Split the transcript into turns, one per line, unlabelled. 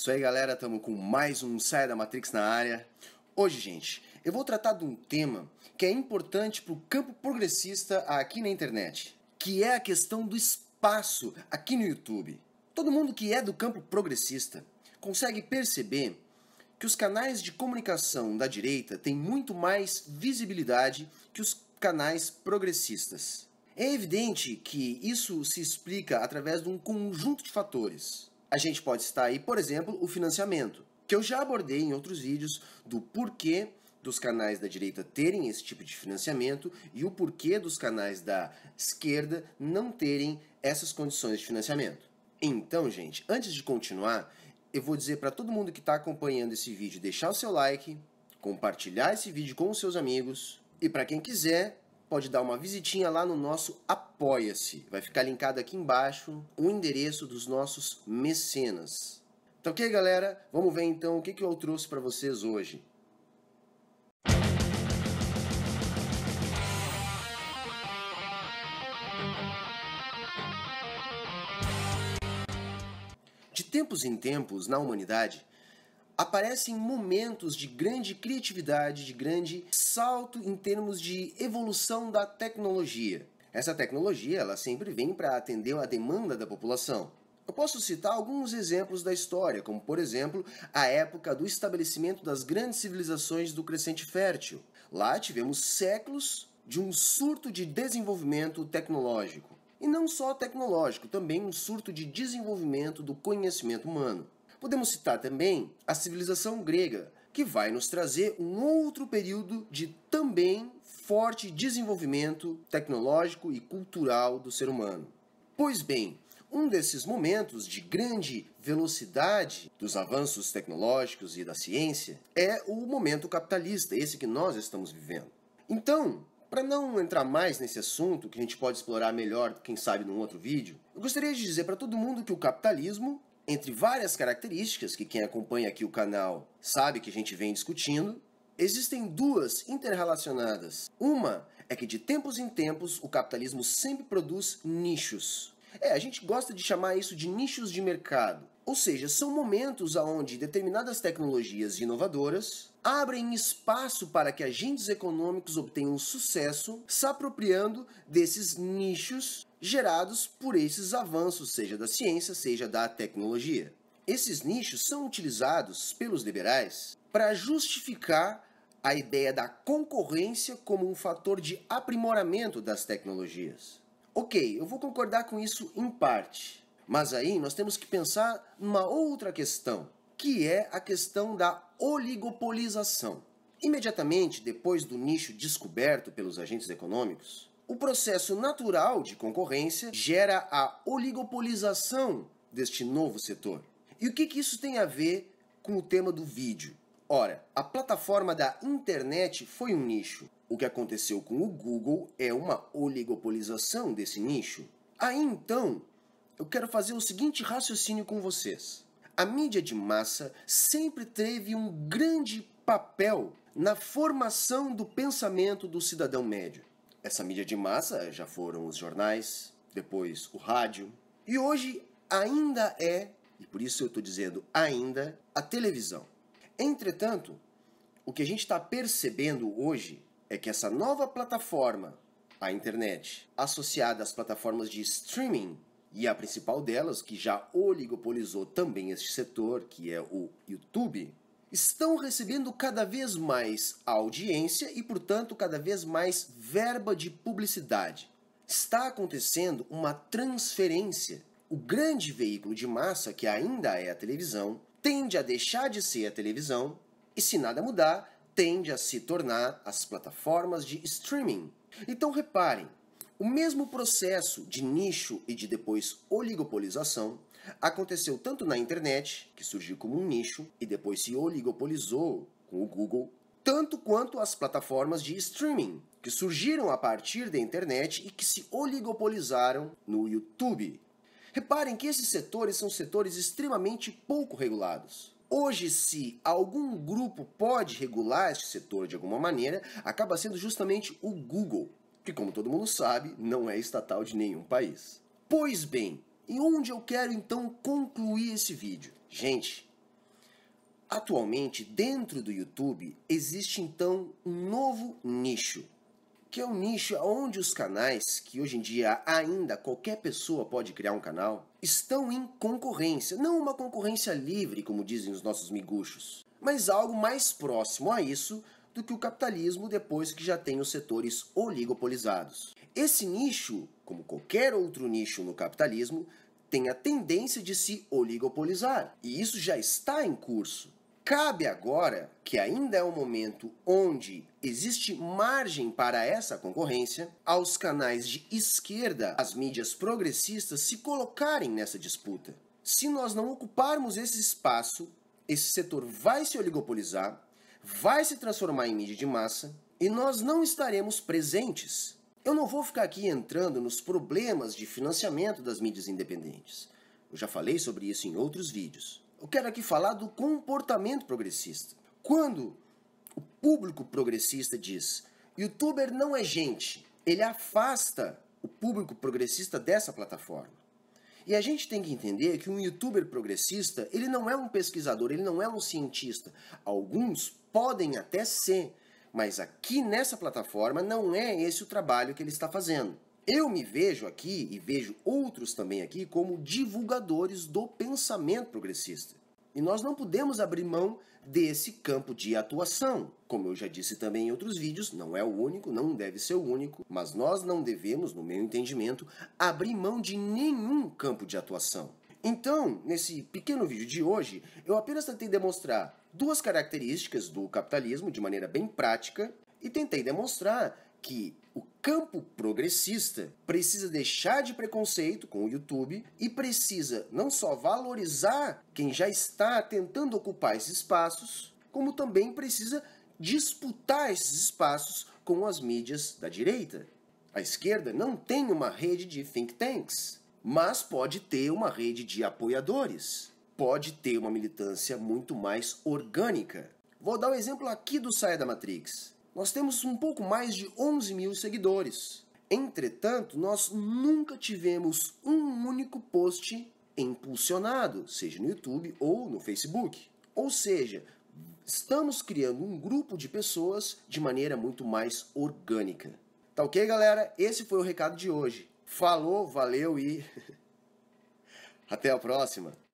Isso aí, galera, estamos com mais um Saia da Matrix na área. Hoje, gente, eu vou tratar de um tema que é importante para o campo progressista aqui na internet, que é a questão do espaço aqui no YouTube. Todo mundo que é do campo progressista consegue perceber que os canais de comunicação da direita têm muito mais visibilidade que os canais progressistas. É evidente que isso se explica através de um conjunto de fatores a gente pode citar aí, por exemplo, o financiamento, que eu já abordei em outros vídeos do porquê dos canais da direita terem esse tipo de financiamento e o porquê dos canais da esquerda não terem essas condições de financiamento. Então, gente, antes de continuar, eu vou dizer para todo mundo que está acompanhando esse vídeo deixar o seu like, compartilhar esse vídeo com os seus amigos e para quem quiser pode dar uma visitinha lá no nosso Apoia-se. Vai ficar linkado aqui embaixo o endereço dos nossos mecenas. Então, ok, galera? Vamos ver então o que, que eu trouxe para vocês hoje. De tempos em tempos, na humanidade, aparecem momentos de grande criatividade, de grande salto em termos de evolução da tecnologia. Essa tecnologia ela sempre vem para atender a demanda da população. Eu posso citar alguns exemplos da história, como por exemplo a época do estabelecimento das grandes civilizações do Crescente Fértil. Lá tivemos séculos de um surto de desenvolvimento tecnológico. E não só tecnológico, também um surto de desenvolvimento do conhecimento humano. Podemos citar também a civilização grega, que vai nos trazer um outro período de também forte desenvolvimento tecnológico e cultural do ser humano. Pois bem, um desses momentos de grande velocidade dos avanços tecnológicos e da ciência é o momento capitalista, esse que nós estamos vivendo. Então, para não entrar mais nesse assunto, que a gente pode explorar melhor, quem sabe, num outro vídeo, eu gostaria de dizer para todo mundo que o capitalismo entre várias características que quem acompanha aqui o canal sabe que a gente vem discutindo, existem duas interrelacionadas. Uma é que de tempos em tempos o capitalismo sempre produz nichos. É, a gente gosta de chamar isso de nichos de mercado. Ou seja, são momentos onde determinadas tecnologias inovadoras abrem espaço para que agentes econômicos obtenham sucesso se apropriando desses nichos gerados por esses avanços, seja da ciência, seja da tecnologia. Esses nichos são utilizados pelos liberais para justificar a ideia da concorrência como um fator de aprimoramento das tecnologias. Ok, eu vou concordar com isso em parte, mas aí nós temos que pensar numa outra questão, que é a questão da oligopolização. Imediatamente depois do nicho descoberto pelos agentes econômicos, o processo natural de concorrência gera a oligopolização deste novo setor. E o que, que isso tem a ver com o tema do vídeo? Ora, a plataforma da internet foi um nicho. O que aconteceu com o Google é uma oligopolização desse nicho. Aí então, eu quero fazer o seguinte raciocínio com vocês. A mídia de massa sempre teve um grande papel na formação do pensamento do cidadão médio. Essa mídia de massa já foram os jornais, depois o rádio, e hoje ainda é, e por isso eu estou dizendo ainda, a televisão. Entretanto, o que a gente está percebendo hoje é que essa nova plataforma, a internet, associada às plataformas de streaming, e a principal delas, que já oligopolizou também este setor, que é o YouTube, estão recebendo cada vez mais audiência e, portanto, cada vez mais verba de publicidade. Está acontecendo uma transferência. O grande veículo de massa, que ainda é a televisão, tende a deixar de ser a televisão e, se nada mudar, tende a se tornar as plataformas de streaming. Então, reparem, o mesmo processo de nicho e de depois oligopolização aconteceu tanto na internet, que surgiu como um nicho e depois se oligopolizou com o Google, tanto quanto as plataformas de streaming, que surgiram a partir da internet e que se oligopolizaram no YouTube. Reparem que esses setores são setores extremamente pouco regulados. Hoje, se algum grupo pode regular esse setor de alguma maneira, acaba sendo justamente o Google que, como todo mundo sabe, não é estatal de nenhum país. Pois bem, e onde eu quero então concluir esse vídeo? Gente, atualmente dentro do YouTube existe então um novo nicho, que é o um nicho onde os canais, que hoje em dia ainda qualquer pessoa pode criar um canal, estão em concorrência. Não uma concorrência livre, como dizem os nossos miguxos, mas algo mais próximo a isso do que o capitalismo depois que já tem os setores oligopolizados. Esse nicho, como qualquer outro nicho no capitalismo, tem a tendência de se oligopolizar, e isso já está em curso. Cabe agora, que ainda é um momento onde existe margem para essa concorrência, aos canais de esquerda, as mídias progressistas se colocarem nessa disputa. Se nós não ocuparmos esse espaço, esse setor vai se oligopolizar vai se transformar em mídia de massa e nós não estaremos presentes. Eu não vou ficar aqui entrando nos problemas de financiamento das mídias independentes. Eu já falei sobre isso em outros vídeos. Eu quero aqui falar do comportamento progressista. Quando o público progressista diz: "Youtuber não é gente", ele afasta o público progressista dessa plataforma. E a gente tem que entender que um youtuber progressista, ele não é um pesquisador, ele não é um cientista. Alguns Podem até ser, mas aqui nessa plataforma não é esse o trabalho que ele está fazendo. Eu me vejo aqui e vejo outros também aqui como divulgadores do pensamento progressista. E nós não podemos abrir mão desse campo de atuação. Como eu já disse também em outros vídeos, não é o único, não deve ser o único, mas nós não devemos, no meu entendimento, abrir mão de nenhum campo de atuação. Então, nesse pequeno vídeo de hoje, eu apenas tentei demonstrar duas características do capitalismo de maneira bem prática e tentei demonstrar que o campo progressista precisa deixar de preconceito com o YouTube e precisa não só valorizar quem já está tentando ocupar esses espaços, como também precisa disputar esses espaços com as mídias da direita. A esquerda não tem uma rede de think tanks, mas pode ter uma rede de apoiadores pode ter uma militância muito mais orgânica. Vou dar um exemplo aqui do Saia da Matrix. Nós temos um pouco mais de 11 mil seguidores. Entretanto, nós nunca tivemos um único post impulsionado, seja no YouTube ou no Facebook. Ou seja, estamos criando um grupo de pessoas de maneira muito mais orgânica. Tá ok, galera? Esse foi o recado de hoje. Falou, valeu e até a próxima!